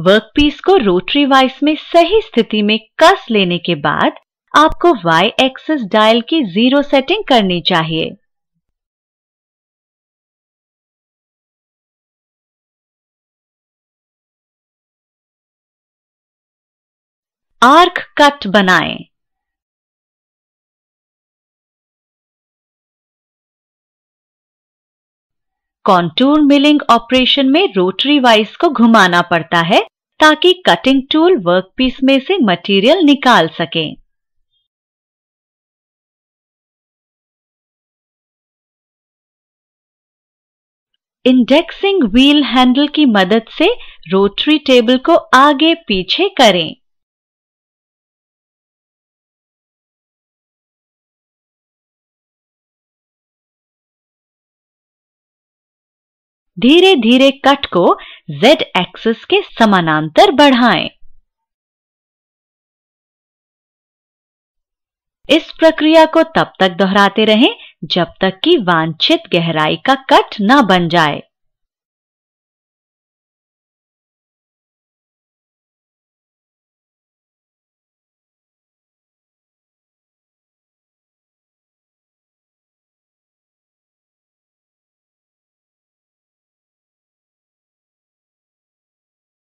Workpiece को rotary vice में सही स्थिति में कस लेने के बाद आपको वाई एक्सेस डायल की जीरो सेटिंग करनी चाहिए आर्क कट बनाएं कॉन्टूर मिलिंग ऑपरेशन में रोटरी वाइस को घुमाना पड़ता है ताकि कटिंग टूल वर्कपीस में से मटेरियल निकाल सके इंडेक्सिंग व्हील हैंडल की मदद से रोटरी टेबल को आगे पीछे करें धीरे धीरे कट को z एक्सिस के समानांतर बढ़ाएं। इस प्रक्रिया को तब तक दोहराते रहें जब तक कि वांछित गहराई का कट न बन जाए